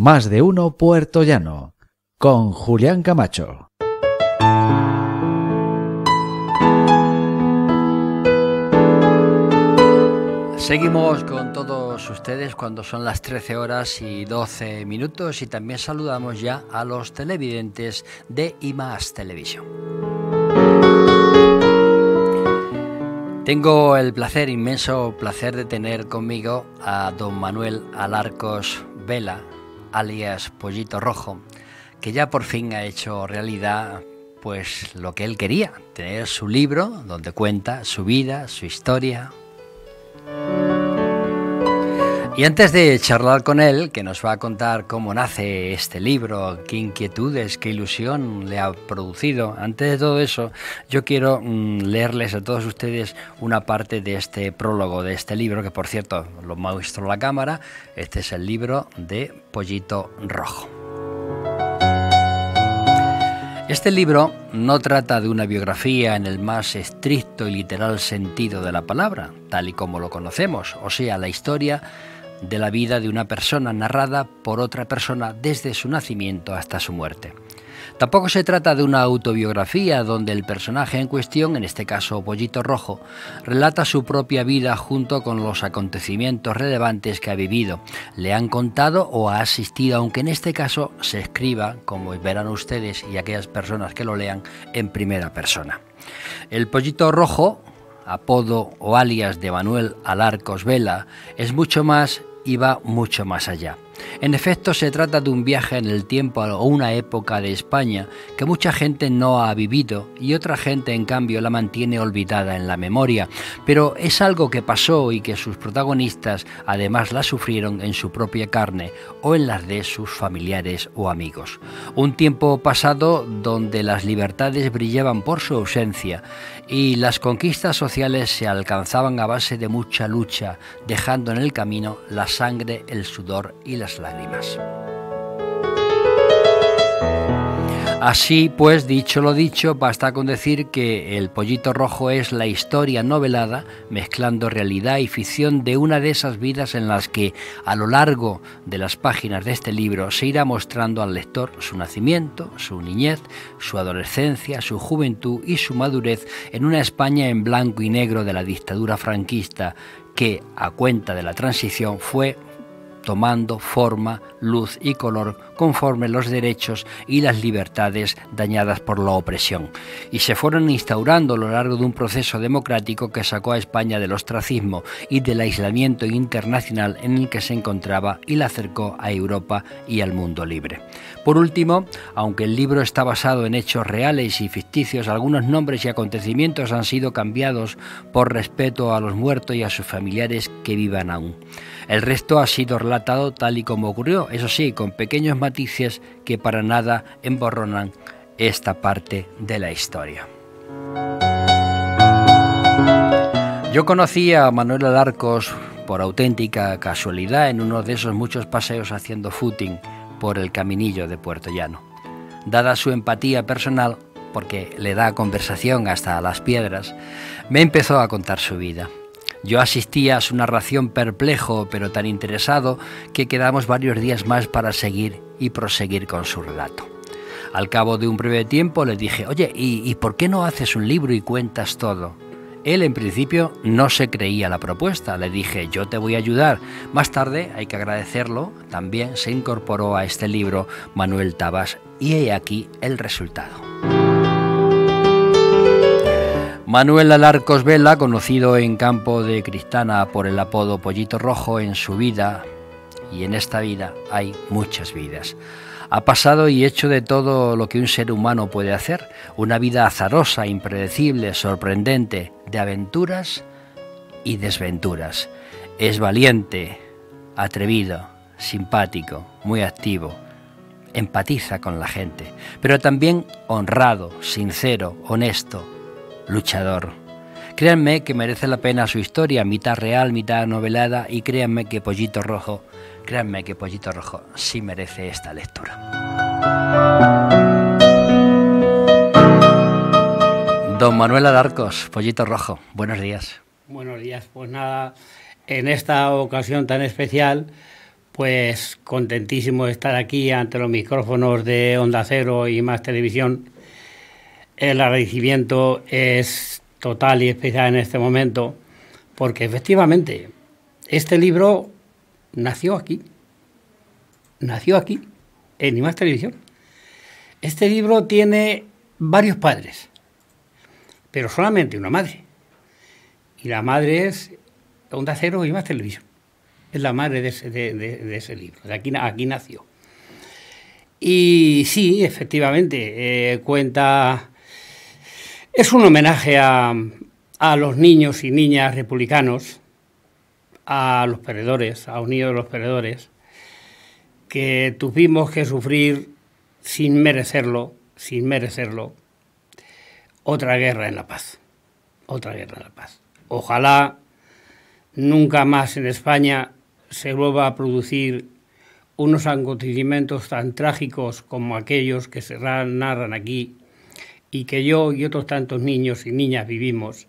Más de uno Puerto Llano, con Julián Camacho. Seguimos con todos ustedes cuando son las 13 horas y 12 minutos y también saludamos ya a los televidentes de IMAS Televisión. Tengo el placer, inmenso placer de tener conmigo a don Manuel Alarcos Vela, alias Pollito Rojo, que ya por fin ha hecho realidad pues lo que él quería, tener su libro donde cuenta su vida, su historia. Y antes de charlar con él, que nos va a contar cómo nace este libro, qué inquietudes, qué ilusión le ha producido, antes de todo eso, yo quiero mm, leerles a todos ustedes una parte de este prólogo de este libro, que por cierto lo muestro la cámara. Este es el libro de Pollito Rojo. Este libro no trata de una biografía en el más estricto y literal sentido de la palabra, tal y como lo conocemos, o sea, la historia de la vida de una persona narrada por otra persona desde su nacimiento hasta su muerte. Tampoco se trata de una autobiografía donde el personaje en cuestión, en este caso Pollito Rojo, relata su propia vida junto con los acontecimientos relevantes que ha vivido, le han contado o ha asistido, aunque en este caso se escriba, como verán ustedes y aquellas personas que lo lean, en primera persona. El Pollito Rojo, apodo o alias de Manuel Alarcos Vela, es mucho más y va mucho más allá. En efecto, se trata de un viaje en el tiempo o una época de España que mucha gente no ha vivido y otra gente, en cambio, la mantiene olvidada en la memoria. Pero es algo que pasó y que sus protagonistas además la sufrieron en su propia carne o en las de sus familiares o amigos. Un tiempo pasado donde las libertades brillaban por su ausencia y las conquistas sociales se alcanzaban a base de mucha lucha, dejando en el camino la sangre, el sudor y las lágrimas. Así pues, dicho lo dicho, basta con decir que El Pollito Rojo es la historia novelada, mezclando realidad y ficción de una de esas vidas en las que a lo largo de las páginas de este libro se irá mostrando al lector su nacimiento, su niñez, su adolescencia, su juventud y su madurez en una España en blanco y negro de la dictadura franquista que, a cuenta de la transición, fue tomando forma, luz y color conforme los derechos y las libertades dañadas por la opresión, y se fueron instaurando a lo largo de un proceso democrático que sacó a España del ostracismo y del aislamiento internacional en el que se encontraba y la acercó a Europa y al mundo libre. Por último, aunque el libro está basado en hechos reales y ficticios, algunos nombres y acontecimientos han sido cambiados por respeto a los muertos y a sus familiares que vivan aún. El resto ha sido relatado tal y como ocurrió, eso sí, con pequeños matices que para nada emborronan esta parte de la historia. Yo conocí a Manuel Alarcos por auténtica casualidad en uno de esos muchos paseos haciendo footing por el caminillo de Puerto Llano. Dada su empatía personal, porque le da conversación hasta a las piedras, me empezó a contar su vida. Yo asistía a su narración perplejo pero tan interesado que quedamos varios días más para seguir y proseguir con su relato. Al cabo de un breve tiempo le dije, oye, ¿y, por qué no haces un libro y cuentas todo? Él en principio no se creía la propuesta, le dije yo te voy a ayudar. Más tarde, hay que agradecerlo, también se incorporó a este libro Manuel Tabas y he aquí el resultado. Manuel Alarcos Vela, conocido en campo de Cristana por el apodo Pollito Rojo, en su vida y en esta vida hay muchas vidas. Ha pasado y hecho de todo lo que un ser humano puede hacer, una vida azarosa, impredecible, sorprendente, de aventuras y desventuras. Es valiente, atrevido, simpático, muy activo, empatiza con la gente, pero también honrado, sincero, honesto, luchador. Créanme que merece la pena su historia, mitad real, mitad novelada, y créanme que Pollito Rojo, créanme que Pollito Rojo sí merece esta lectura. Don Manuel Adarcos, Pollito Rojo, buenos días. Buenos días, pues nada, en esta ocasión tan especial, pues contentísimo de estar aquí ante los micrófonos de Onda Cero y Más Televisión el agradecimiento es total y especial en este momento, porque efectivamente este libro nació aquí, nació aquí, en IMAX Televisión. Este libro tiene varios padres, pero solamente una madre. Y la madre es Onda Cero y más Televisión. Es la madre de ese, libro. De aquí, aquí nació. Y sí, efectivamente, eh, cuenta es un homenaje a, los niños y niñas republicanos, a los perdedores, a unidos de los perdedores, que tuvimos que sufrir sin merecerlo, sin merecerlo, otra guerra en la paz, otra guerra en la paz. Ojalá nunca más en España se vuelva a producir unos acontecimientos tan trágicos como aquellos que se narran aquí y que yo y otros tantos niños y niñas vivimos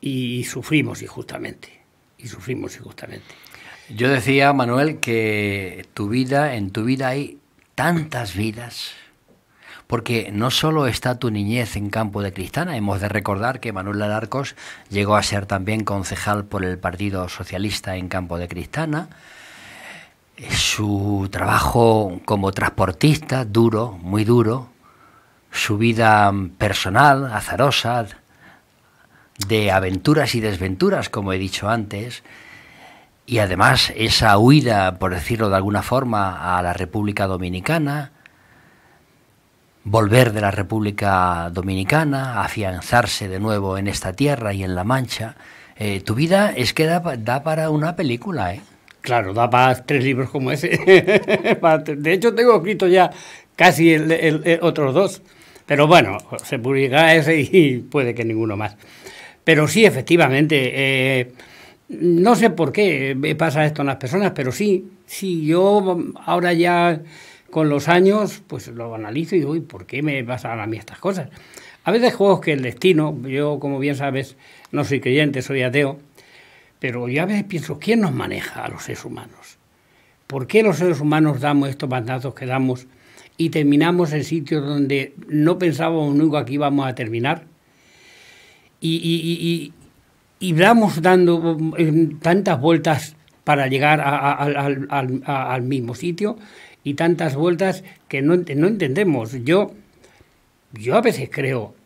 y sufrimos injustamente, y sufrimos injustamente. Yo decía, Manuel, que tu vida, en tu vida hay tantas vidas, porque no solo está tu niñez en Campo de Cristana, hemos de recordar que Manuel Alarcos llegó a ser también concejal por el Partido Socialista en Campo de Cristana, eh, su trabajo como transportista, duro, muy duro, su vida personal, azarosa, de aventuras y desventuras, como he dicho antes, y además esa huida, por decirlo de alguna forma, a la República Dominicana, volver de la República Dominicana, afianzarse de nuevo en esta tierra y en La Mancha. Eh, tu vida es que da, para una película, ¿eh? Claro, da para tres libros como ese. de hecho, tengo escrito ya casi otros dos. Pero bueno, se publica ese y puede que ninguno más. Pero sí, efectivamente, eh, no sé por qué eh, pasa esto a las personas, pero sí, sí, yo ahora ya con los años, pues lo analizo y digo, ¿por qué me pasan a mí estas cosas? A veces juego que el destino, yo como bien sabes, no soy creyente, soy ateo, pero yo a veces pienso, ¿quién nos maneja a los seres humanos? ¿Por qué los seres humanos damos estos mandatos que damos? y terminamos en sitios donde no pensábamos nunca que íbamos a terminar. Y, y, dando eh, tantas vueltas para llegar al, mismo sitio y tantas vueltas que no, entendemos. Yo, yo a veces creo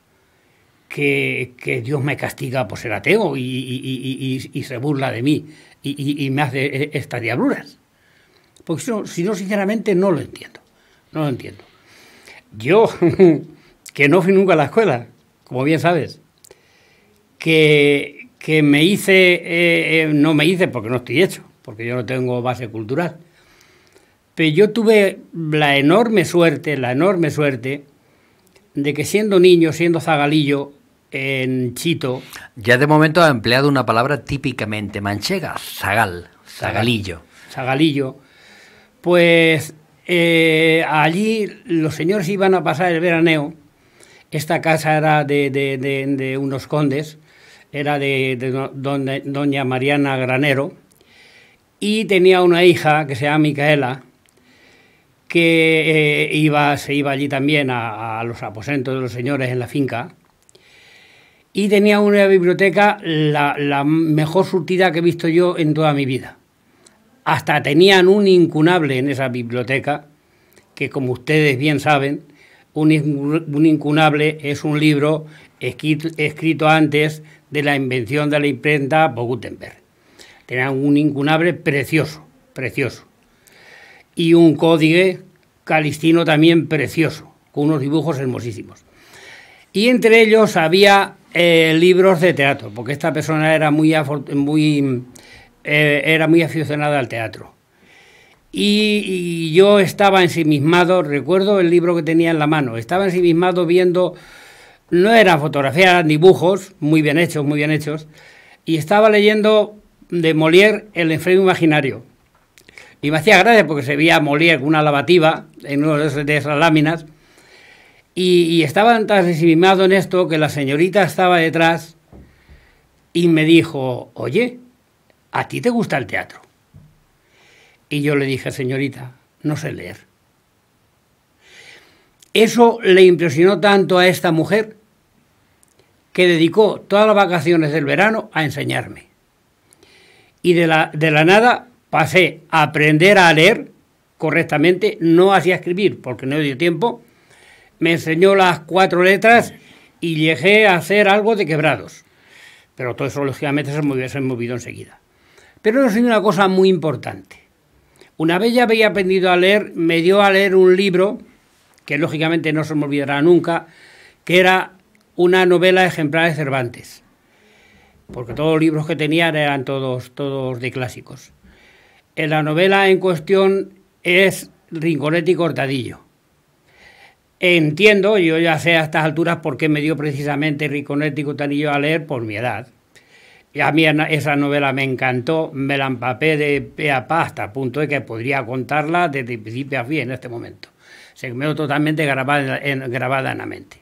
que, Dios me castiga por ser ateo y, y se burla de mí y, me hace e-, estas diabluras. Porque si no, sinceramente, no lo entiendo. No lo entiendo. Yo, que no fui nunca a la escuela, como bien sabes, que, me hice, eh, eh, no me hice porque no estoy hecho, porque yo no tengo base cultural. Pero yo tuve la enorme suerte, la enorme suerte de que siendo niño, siendo zagalillo, en Chito. Ya de momento ha empleado una palabra típicamente manchega, zagal, zagalillo. Zagalillo. Pues eh, allí los señores iban a pasar el veraneo. Esta casa era de, unos condes, era de, doña Mariana Granero, y tenía una hija que se llama Micaela, que eh, iba, se iba allí también a, los aposentos de los señores en la finca y tenía una biblioteca la, mejor surtida que he visto yo en toda mi vida hasta tenían un incunable en esa biblioteca, que como ustedes bien saben, un, incunable es un libro escrito antes de la invención de la imprenta por Gutenberg. Tenían un incunable precioso, precioso. Y un código calistino también precioso, con unos dibujos hermosísimos. Y entre ellos había eh, libros de teatro, porque esta persona era muy, muy eh, era muy aficionada al teatro. Y, yo estaba ensimismado, recuerdo el libro que tenía en la mano, estaba ensimismado viendo, no eran fotografías, eran dibujos, muy bien hechos, muy bien hechos, y estaba leyendo de Molière El enfermo imaginario. Y me hacía gracia porque se veía Molière con una lavativa en una de esas láminas. y estaba tan ensimismado en esto que la señorita estaba detrás y me dijo, oye, ¿a ti te gusta el teatro? Y yo le dije, señorita, no sé leer. Eso le impresionó tanto a esta mujer que dedicó todas las vacaciones del verano a enseñarme. Y de la, nada pasé a aprender a leer correctamente, no hacía escribir porque no dio tiempo, me enseñó las cuatro letras y llegué a hacer algo de quebrados. Pero todo eso, lógicamente, se me hubiese movido enseguida. Pero no soy una cosa muy importante. Una vez ya había aprendido a leer, me dio a leer un libro, que lógicamente no se me olvidará nunca, que era una novela ejemplar de Cervantes. Porque todos los libros que tenía eran todos, todos de clásicos. la novela en cuestión es Rinconete y Cortadillo. Entiendo, yo ya sé a estas alturas por qué me dio precisamente Rinconete y Cortadillo a leer por mi edad. Y a mí esa novela me encantó, me la empapé de pe a pa hasta punto de que podría contarla desde principio a fin en este momento. Se me quedó totalmente grabada en, grabada la mente.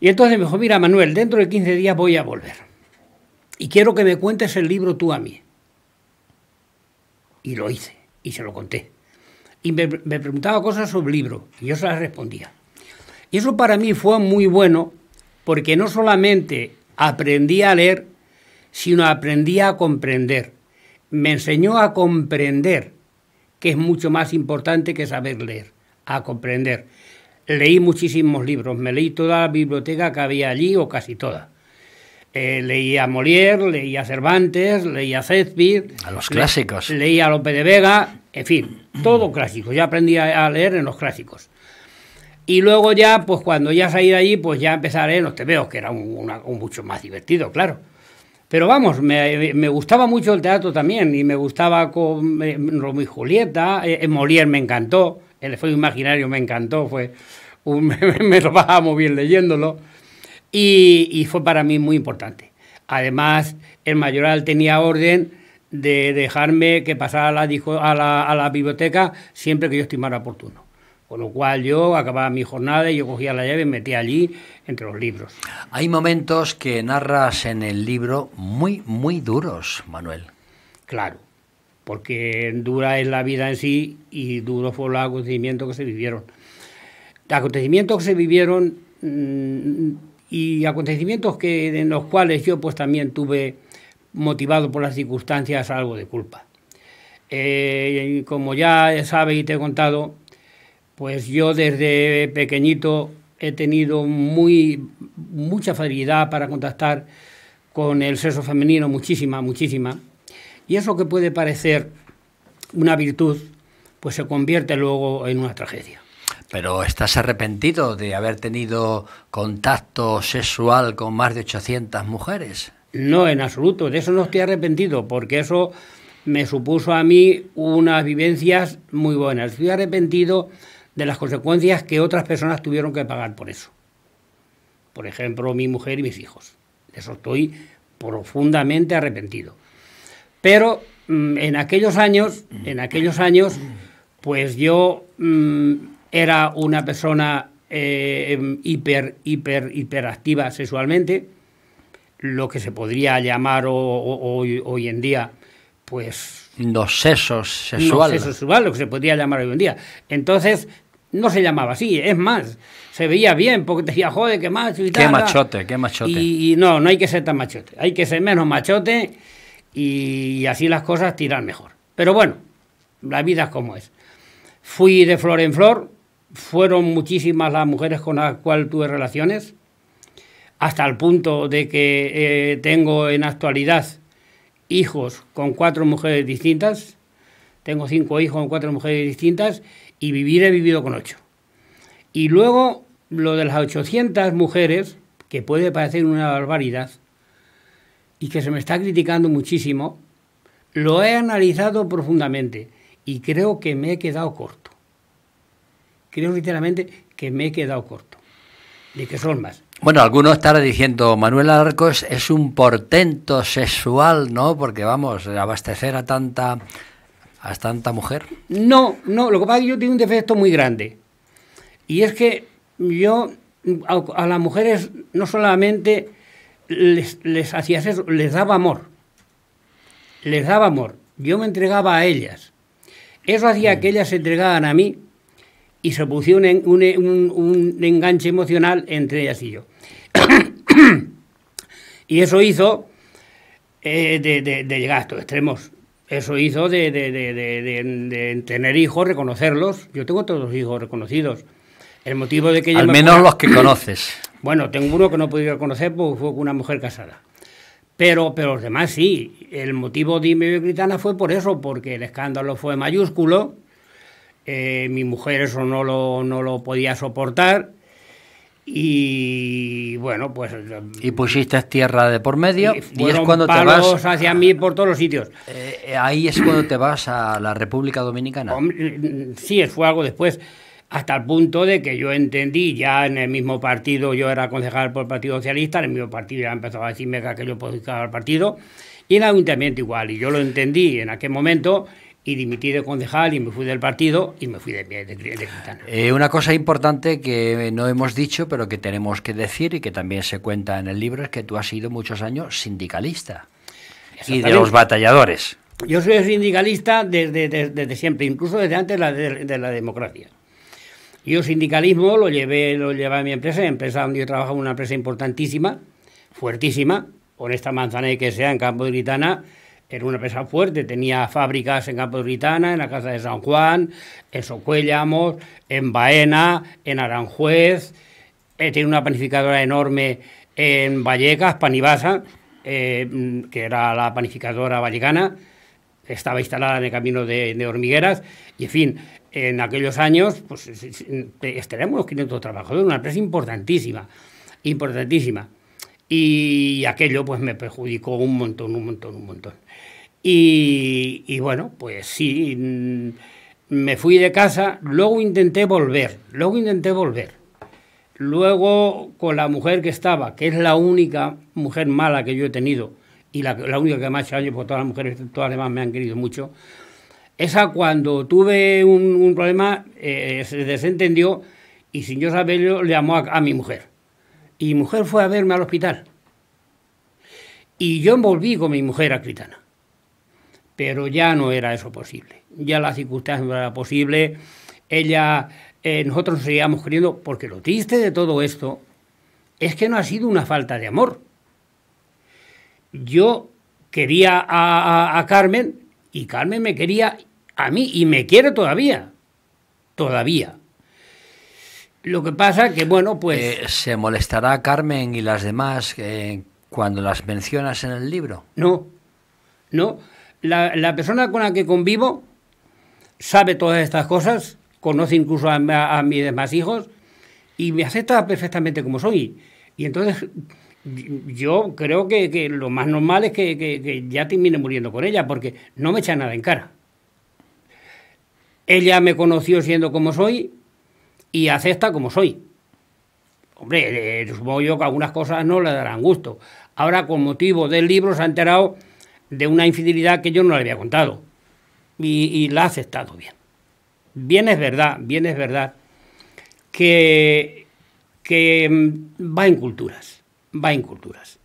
Y entonces me dijo, mira Manuel, dentro de 15 días voy a volver. Y quiero que me cuentes el libro tú a mí. Y lo hice, y se lo conté. Y me, me preguntaba cosas sobre el libro, y yo se las respondía. Y eso para mí fue muy bueno, porque no solamente aprendí a leer, sino aprendí a comprender. Me enseñó a comprender, que es mucho más importante que saber leer, a comprender. Leí muchísimos libros, me leí toda la biblioteca que había allí, o casi toda. Eh, ...leí a Molière, leí a Cervantes, leía Shakespeare. A los clásicos. Le, a Lope de Vega, en fin, todo clásico. Ya aprendí a, leer en los clásicos. Y luego ya, pues cuando ya salí de allí, pues ya empezaré en los tebeos, que era un mucho más divertido, claro pero vamos, me, gustaba mucho el teatro también y me gustaba con eh, Romeo y Julieta, eh, eh, Molière me encantó, el fue imaginario me encantó, fue un, me, lo bajamos bien leyéndolo y, fue para mí muy importante. Además, el mayoral tenía orden de dejarme que pasara a la biblioteca siempre que yo estimara oportuno. Con lo cual yo acababa mi jornada y yo cogía la llave y metía allí entre los libros. Hay momentos que narras en el libro muy, muy duros, Manuel. Claro, porque dura es la vida en sí y duro fueron los acontecimientos que se vivieron. Acontecimientos que se vivieron mm, y acontecimientos que, en los cuales yo pues también tuve, motivado por las circunstancias, algo de culpa. Eh, como ya sabes y te he contado, pues yo desde pequeñito he tenido muy, mucha facilidad para contactar con el sexo femenino, muchísima, muchísima. Y eso que puede parecer una virtud, pues se convierte luego en una tragedia. Pero ¿estás arrepentido de haber tenido contacto sexual con más de 800 mujeres? No, en absoluto, de eso no estoy arrepentido, porque eso me supuso a mí unas vivencias muy buenas. Estoy arrepentido de las consecuencias que otras personas tuvieron que pagar por eso. Por ejemplo, mi mujer y mis hijos. De eso estoy profundamente arrepentido. Pero mm, en aquellos años, en aquellos años, pues yo mm, era una persona eh, hiper, hiper, hiperactiva sexualmente, lo que se podría llamar hoy, hoy en día, pues los sesos sexuales. Los sesos sexuales, lo que se podría llamar hoy en día. Entonces, no se llamaba así, es más, se veía bien porque te decía, joder, qué macho Qué machote, qué machote. Y, no, no hay que ser tan machote, hay que ser menos machote y, así las cosas tiran mejor. Pero bueno, la vida es como es. Fui de flor en flor, fueron muchísimas las mujeres con las cuales tuve relaciones, hasta el punto de que eh, tengo en actualidad hijos con cuatro mujeres distintas, tengo cinco hijos con cuatro mujeres distintas y vivir he vivido con ocho. Y luego lo de las 800 mujeres, que puede parecer una barbaridad y que se me está criticando muchísimo, lo he analizado profundamente y creo que me he quedado corto. Creo literalmente que me he quedado corto, de que son más. Bueno, algunos estarán diciendo, Manuel Arcos es un portento sexual, ¿no? Porque vamos, abastecer a tanta a tanta mujer? No, no, lo que pasa es que yo tengo un defecto muy grande. Y es que yo a, las mujeres no solamente les, les hacía eso, les daba amor. Les daba amor. Yo me entregaba a ellas. Eso hacía que ellas se entregaran a mí y se puso un, enganche emocional entre ellas y yo. y eso hizo eh, de, llegar a estos extremos eso hizo de, tener hijos, reconocerlos. Yo tengo todos los hijos reconocidos. El motivo de que Al menos los que conoces. Bueno, tengo uno que no he podido reconocer porque fue una mujer casada. Pero, pero los demás sí. El motivo de mi Gritana fue por eso, porque el escándalo fue mayúsculo. Eh, mi mujer eso no lo, no lo podía soportar y bueno, pues. Y pusiste tierra de por medio. Y, es cuando te vas. hacia mí por todos los sitios. Eh, eh, ahí es cuando te vas a la República Dominicana. Mm, sí, fue algo después. Hasta el punto de que yo entendí, ya en el mismo partido, yo era concejal por el Partido Socialista, en el mismo partido ya empezaba a decirme que aquello ir al partido. Y en el ayuntamiento igual. Y yo lo entendí en aquel momento y dimití de concejal y me fui del partido y me fui de, de, eh, una cosa importante que no hemos dicho, pero que tenemos que decir y que también se cuenta en el libro, es que tú has sido muchos años sindicalista y de los batalladores. Yo soy sindicalista desde, desde, siempre, incluso desde antes de, la democracia. Yo sindicalismo lo llevé, lo llevé a mi empresa, la empresa donde yo trabajaba, una empresa importantísima, fuertísima, honesta manzana y que sea, en Campo de Gritana, era una empresa fuerte, tenía fábricas en Campo de en la Casa de San Juan, en Socuellamos, en Baena, en Aranjuez, Tenía eh, tiene una panificadora enorme en Vallecas, Panibasa, eh, que era la panificadora vallecana, estaba instalada en el camino de, Hormigueras, y en fin, en aquellos años pues, estaremos los 500 trabajadores, una empresa importantísima, importantísima. Y aquello pues me perjudicó un montón, un montón, un montón. Y, bueno, pues sí, mm, me fui de casa, luego intenté volver, luego intenté volver. Luego con la mujer que estaba, que es la única mujer mala que yo he tenido, y la, única que más ha hecho daño, porque todas las mujeres, todas las demás me han querido mucho, esa cuando tuve un, problema eh, se desentendió y sin yo saberlo le llamó a, mi mujer. Y mi mujer fue a verme al hospital. Y yo volví con mi mujer a Critana pero ya no era eso posible. Ya la circunstancia no era posible. Ella, eh, nosotros nos seguíamos queriendo, porque lo triste de todo esto es que no ha sido una falta de amor. Yo quería a, Carmen y Carmen me quería a mí y me quiere todavía. Todavía. Lo que pasa que, bueno, pues... Eh, ¿Se molestará Carmen y las demás eh, cuando las mencionas en el libro? No, no la, persona con la que convivo sabe todas estas cosas, conoce incluso a, mis demás hijos y me acepta perfectamente como soy. Y entonces yo creo que, lo más normal es que, ya termine muriendo con ella, porque no me echa nada en cara. Ella me conoció siendo como soy y acepta como soy. Hombre, eh, supongo yo que algunas cosas no le darán gusto. Ahora, con motivo del libro, se ha enterado de una infidelidad que yo no le había contado. Y, la ha aceptado bien. Bien es verdad, bien es verdad que, que mm, va en culturas, va en culturas.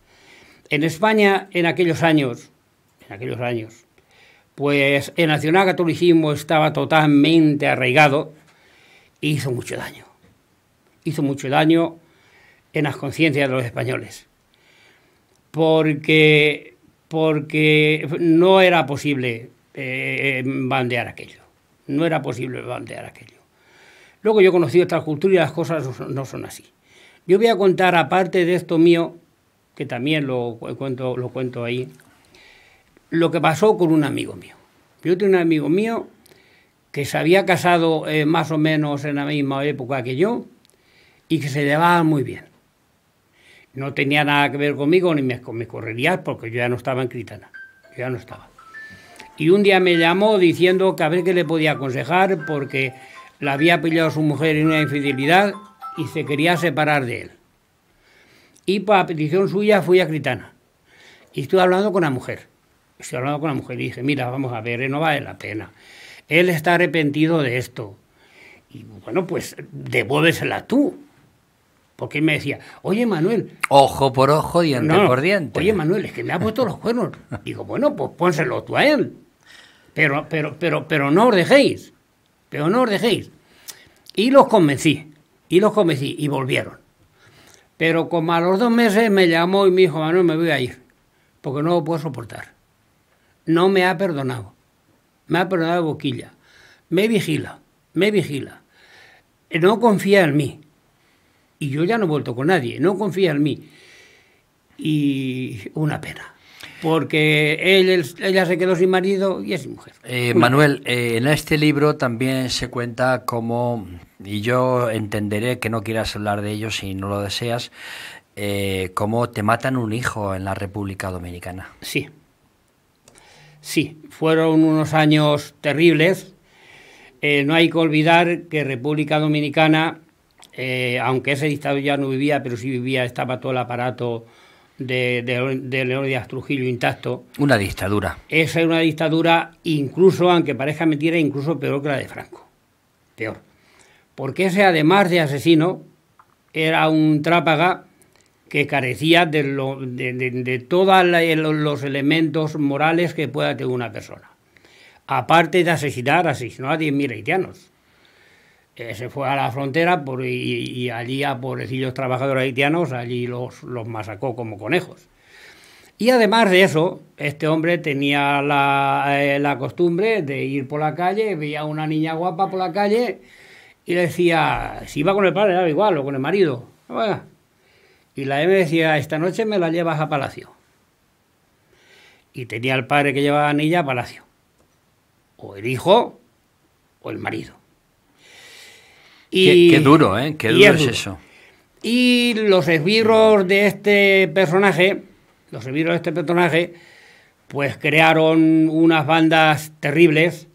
En España, en aquellos años, en aquellos años, pues el nacionalcatolicismo estaba totalmente arraigado e hizo mucho daño. Hizo mucho daño en las conciencias de los españoles. Porque porque no era posible eh, eh, bandear aquello. No era posible bandear aquello. Luego yo conocido esta cultura y las cosas no son así. Yo voy a contar, aparte de esto mío, que también lo cuento, lo cuento ahí, lo que pasó con un amigo mío. Yo tengo un amigo mío que se había casado eh, más o menos en la misma época que yo y que se llevaba muy bien no tenía nada que ver conmigo ni me, con mis correrías porque yo ya no estaba en Critana, yo ya no estaba. Y un día me llamó diciendo que a ver qué le podía aconsejar porque la había pillado su mujer en una infidelidad y se quería separar de él. Y por petición suya fui a Critana y estuve hablando con la mujer. Estuve hablando con la mujer y dije, mira, vamos a ver, no vale la pena. Él está arrepentido de esto. Y bueno, pues devuélvesela tú porque él me decía, oye Manuel. Ojo por ojo, diente por diente. Oye Manuel, es que me ha puesto los cuernos. Digo, bueno, pues pónselo tú a él. Pero, pero, pero, pero no os dejéis. Pero no os dejéis. Y los convencí. Y los convencí. Y volvieron. Pero como a los dos meses me llamó y me dijo, Manuel, me voy a ir. Porque no lo puedo soportar. No me ha perdonado. Me ha perdonado Boquilla. Me vigila. Me vigila. No confía en mí y yo ya no he vuelto con nadie, no confía en mí. Y una pena. Porque él, ella se quedó sin marido y es mujer. Eh, Manuel, eh, en este libro también se cuenta cómo, y yo entenderé que no quieras hablar de ello si no lo deseas, eh, cómo te matan un hijo en la República Dominicana. Sí, sí, fueron unos años terribles. no hay que olvidar que República Dominicana eh, aunque ese dictador ya no vivía, pero sí vivía, estaba todo el aparato de, León de Astrujillo intacto. Una dictadura. Esa es una dictadura, incluso, aunque parezca mentira, incluso peor que la de Franco. Peor. Porque ese, además de asesino, era un trápaga que carecía de, todos los elementos morales que pueda tener una persona. Aparte de asesinar, asesinó a 10.000 haitianos se fue a la frontera por, y, allí a pobrecillos trabajadores haitianos, allí los, los como conejos. Y además de eso, este hombre tenía la, eh, costumbre de ir por la calle, veía a una niña guapa por la calle y le decía, si va con el padre, era igual, o con el marido. Y la M decía, esta noche me la llevas a Palacio. Y tenía el padre que llevaba a niña a Palacio. O el hijo o el marido qué, duro, ¿eh? Qué duro, es, eso. Y los esbirros de este personaje, los esbirros de este personaje, pues crearon unas bandas terribles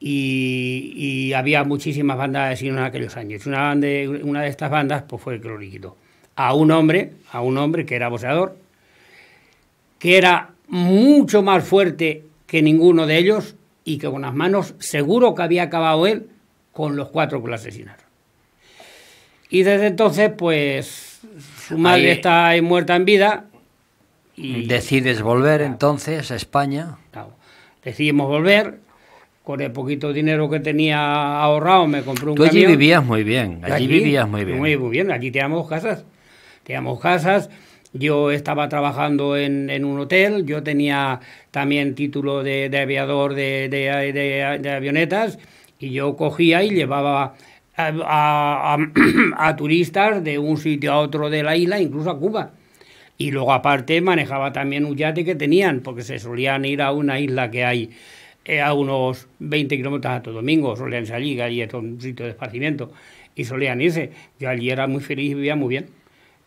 y, había muchísimas bandas de en aquellos años. Una, una de estas bandas pues fue el que A un hombre, a un hombre que era boxeador, que era mucho más fuerte que ninguno de ellos y que con las manos seguro que había acabado él con los cuatro que lo asesinaron. Y desde entonces, pues, su madre está muerta en vida. Y, ¿Decides volver entonces a España? Decidimos volver. Con el poquito dinero que tenía ahorrado me compré un Tú allí vivías muy bien, allí, vivías muy bien. Muy bien, aquí teníamos casas. Teníamos casas. Yo estaba trabajando en, un hotel, yo tenía también título de, aviador de, de avionetas y yo cogía y llevaba a, turistas de un sitio a otro de la isla, incluso a Cuba. Y luego aparte manejaba también un yate que tenían, porque se solían ir a una isla que hay eh, a unos 20 kilómetros a todo domingo, solían salir, allí es un sitio de esparcimiento, y solían irse. Yo allí era muy feliz y vivía muy bien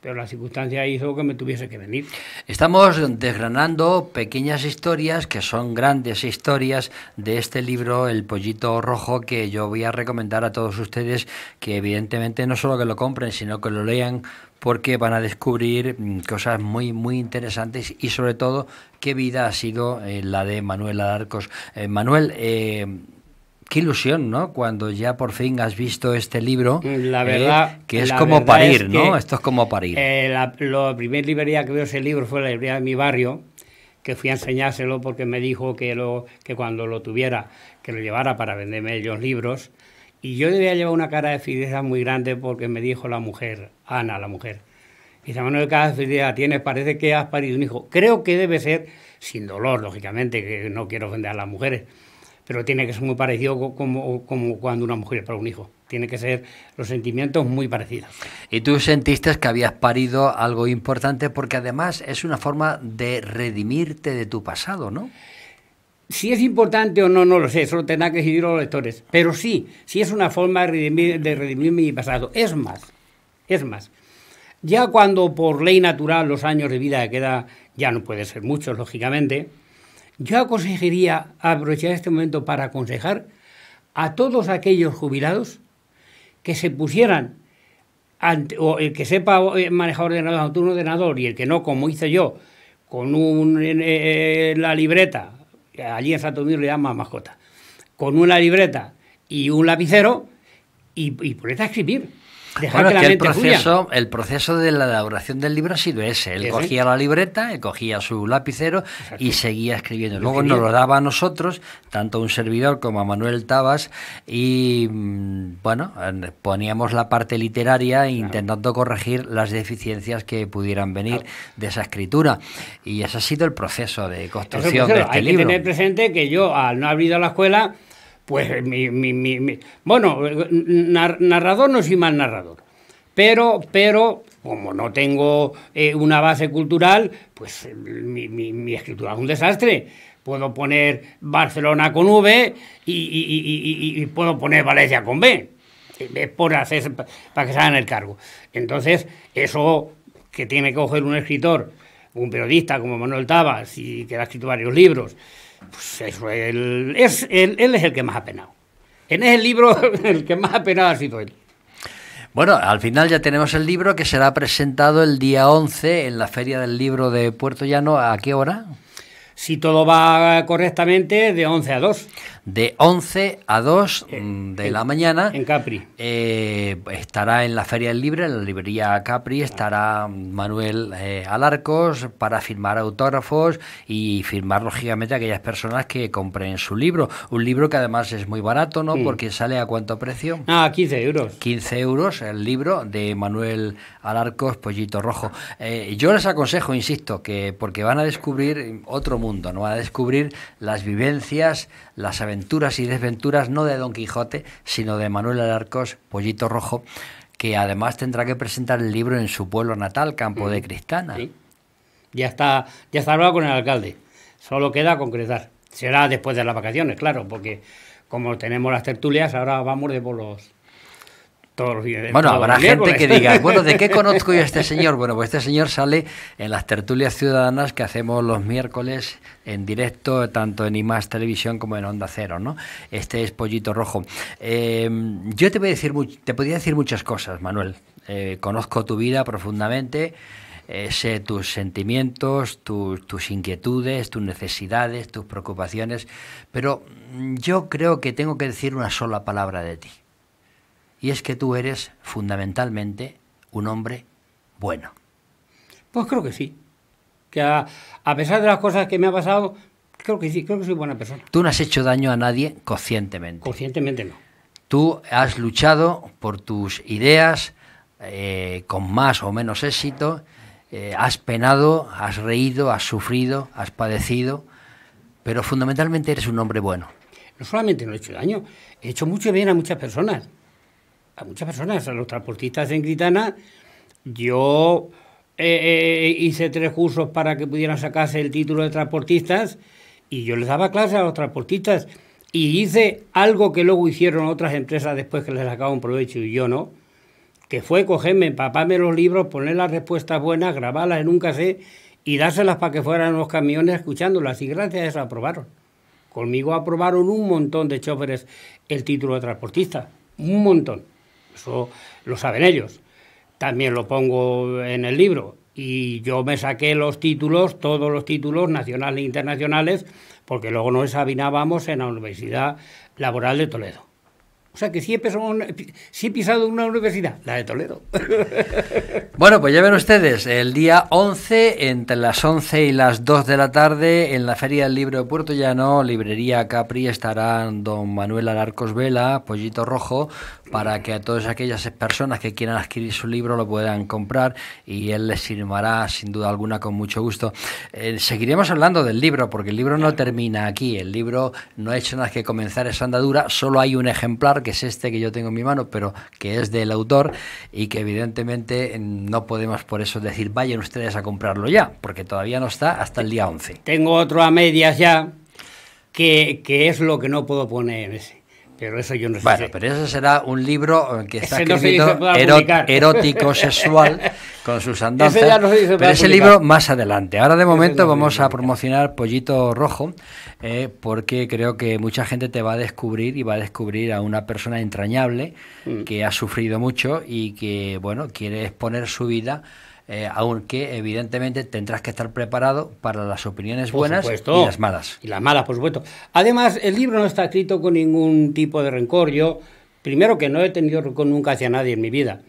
pero la circunstancia hizo que me tuviese que venir. Estamos desgranando pequeñas historias que son grandes historias de este libro El pollito rojo que yo voy a recomendar a todos ustedes que evidentemente no solo que lo compren, sino que lo lean porque van a descubrir mm, cosas muy muy interesantes y sobre todo qué vida ha sido eh, la de Manuel Alarcos, eh, Manuel eh, qué ilusión, ¿no? Cuando ya por fin has visto este libro. La eh, verdad. que es como parir, ¿no? Esto es como parir. Eh, la, primera librería que veo ese libro fue la librería de mi barrio, que fui a enseñárselo porque me dijo que, lo, que cuando lo tuviera, que lo llevara para venderme ellos libros. Y yo debía llevar una cara de fidelidad muy grande porque me dijo la mujer, Ana, la mujer. Y dice, Manuel, cada fidelidad tienes, parece que has parido un hijo. Creo que debe ser, sin dolor, lógicamente, que no quiero ofender a las mujeres pero tiene que ser muy parecido como, como cuando una mujer es para un hijo. Tiene que ser los sentimientos muy parecidos. Y tú sentiste que habías parido algo importante porque además es una forma de redimirte de tu pasado, ¿no? Si es importante o no, no lo sé, eso lo tendrán que decidir los lectores. Pero sí, sí es una forma de redimir, de redimir mi pasado. Es más, es más. Ya cuando por ley natural los años de vida que queda, ya no puede ser muchos, lógicamente, yo aconsejaría aprovechar este momento para aconsejar a todos aquellos jubilados que se pusieran, ante, o el que sepa eh, manejar ordenador ante un ordenador y el que no, como hice yo, con una eh, eh, la libreta, allí en Santo Domingo le llaman mascota, con una libreta y un lapicero y, y a escribir bueno, el proceso, el proceso de la elaboración del libro ha sido ese. Él cogía la libreta, cogía su lapicero y seguía escribiendo. Luego nos lo daba a nosotros, tanto un servidor como a Manuel Tabas, y mm, bueno, poníamos la parte literaria intentando corregir las deficiencias que pudieran venir de esa escritura. Y ese ha sido el proceso de construcción pues, de este libro. Hay que tener presente que yo, al no haber ido a la escuela, pues mi, bueno, narrador no soy mal narrador, pero, pero como no tengo eh, una base cultural, pues mi, escritura es un desastre. Puedo poner Barcelona con V y, puedo poner Valencia con B. Eh, es por hacer, para que se en el cargo. Entonces, eso que tiene que coger un escritor, un periodista como Manuel Tabas, y que ha escrito varios libros, pues eso, él, es, es el que más ha penado. es el libro, el que más ha penado ha sido él. Bueno, al final ya tenemos el libro que será presentado el día 11 en la Feria del Libro de Puerto Llano. ¿A qué hora? Si todo va correctamente, de 11 a 2 de 11 a 2 eh, mm, de la mañana. En Capri. Eh, estará en la Feria del Libre, en la librería Capri, ah. estará Manuel eh, Alarcos para firmar autógrafos y firmar lógicamente aquellas personas que compren su libro. Un libro que además es muy barato, ¿no? Mm. Porque sale a cuánto precio? Ah, 15 euros. 15 euros el libro de Manuel Alarcos, Pollito Rojo. yo les aconsejo, insisto, que porque van a descubrir otro mundo, ¿no? Van a descubrir las vivencias las aventuras y desventuras no de Don Quijote, sino de Manuel Alarcos, Pollito Rojo, que además tendrá que presentar el libro en su pueblo natal, Campo de mm. Cristana. Ya está, ya está hablado con el alcalde. Solo queda concretar. Será después de las vacaciones, claro, porque como tenemos las tertulias, ahora vamos de por los bueno, habrá gente que diga, bueno, ¿de qué conozco yo a este señor? Bueno, pues este señor sale en las tertulias ciudadanas que hacemos los miércoles en directo, tanto en IMAS Televisión como en Onda Cero, ¿no? Este es Pollito Rojo. Em, yo te voy a decir, te podría decir muchas cosas, Manuel. Eh, conozco tu vida profundamente. Eh, sé tus sentimientos, tus inquietudes, tus necesidades, tus preocupaciones, pero yo creo que tengo que decir una sola palabra de ti y es que tú eres fundamentalmente un hombre bueno. Pues creo que sí. Que a, pesar de las cosas que me ha pasado, creo que sí, creo que soy buena persona. Tú no has hecho daño a nadie conscientemente. Conscientemente no. Tú has luchado por tus ideas eh, con más o menos éxito, eh, has penado, has reído, has sufrido, has padecido, pero fundamentalmente eres un hombre bueno. No solamente no he hecho daño, he hecho mucho bien a muchas personas a muchas personas, a los transportistas en Gritana. Yo eh, eh, eh, hice tres cursos para que pudieran sacarse el título de transportistas y yo les daba clases a los transportistas y hice algo que luego hicieron otras empresas después que les sacaban provecho y yo no, que fue cogerme, empaparme los libros, poner las respuestas buenas, grabarlas en un casé y dárselas para que fueran los camiones escuchándolas y gracias a eso aprobaron. Conmigo aprobaron un montón de choferes el título de transportista, un montón. Eso lo saben ellos. También lo pongo en el libro. Y yo me saqué los títulos, todos los títulos nacionales e internacionales, porque luego nos examinábamos en la Universidad Laboral de Toledo. O sea que sí he, pisado una universidad, la de Toledo. Bueno, pues ya ven ustedes, el día 11, entre las 11 y las 2 de la tarde, en la Feria del Libro de Puerto Llano, Librería Capri, estarán don Manuel Alarcos Vela, Pollito Rojo, para que a todas aquellas personas que quieran adquirir su libro lo puedan comprar y él les firmará sin duda alguna con mucho gusto. Eh, seguiremos hablando del libro, porque el libro no termina aquí, el libro no ha hecho nada que comenzar esa andadura, solo hay un ejemplar que es este que yo tengo en mi mano, pero que es del autor y que evidentemente no podemos por eso decir vayan ustedes a comprarlo ya, porque todavía no está hasta el día 11. Tengo otro a medias ya, que, que es lo que no puedo poner ese. Pero ese Bueno, pero ese será un libro que está erótico sexual con sus andanzas. pero ese libro más adelante. Ahora de momento vamos a promocionar Pollito Rojo eh, porque creo que mucha gente te va a descubrir y va a descubrir a una persona entrañable mm. que ha sufrido mucho y que bueno quiere exponer su vida eh, aunque evidentemente tendrás que estar preparado para las opiniones buenas y las malas. Y las malas, por supuesto. Además, el libro no está escrito con ningún tipo de rencor. Yo, primero, que no he tenido rencor nunca hacia nadie en mi vida.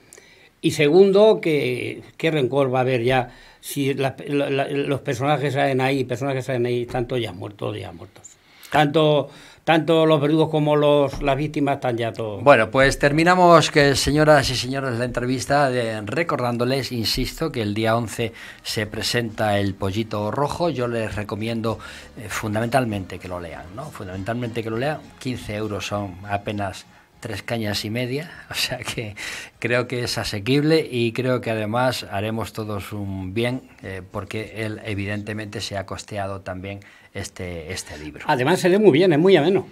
Y segundo, que qué rencor va a haber ya si los personajes salen ahí, personas que salen ahí, tanto ya muertos, ya muertos tanto tanto los verdugos como los, las víctimas están ya todos. Bueno, pues terminamos, que señoras y señores, la entrevista recordándoles, insisto, que el día 11 se presenta el pollito rojo. Yo les recomiendo eh, fundamentalmente que lo lean, ¿no? Fundamentalmente que lo lean. 15 euros son apenas tres cañas y media, o sea que creo que es asequible y creo que además haremos todos un bien eh, porque él evidentemente se ha costeado también este, este libro. Además se lee muy bien, es muy ameno.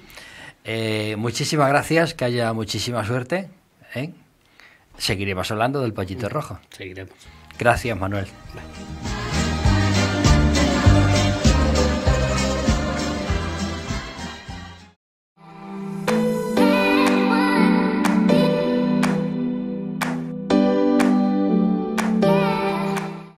Eh, muchísimas gracias, que haya muchísima suerte. ¿eh? Seguiremos hablando del pollito rojo. Seguiremos. Gracias, Manuel.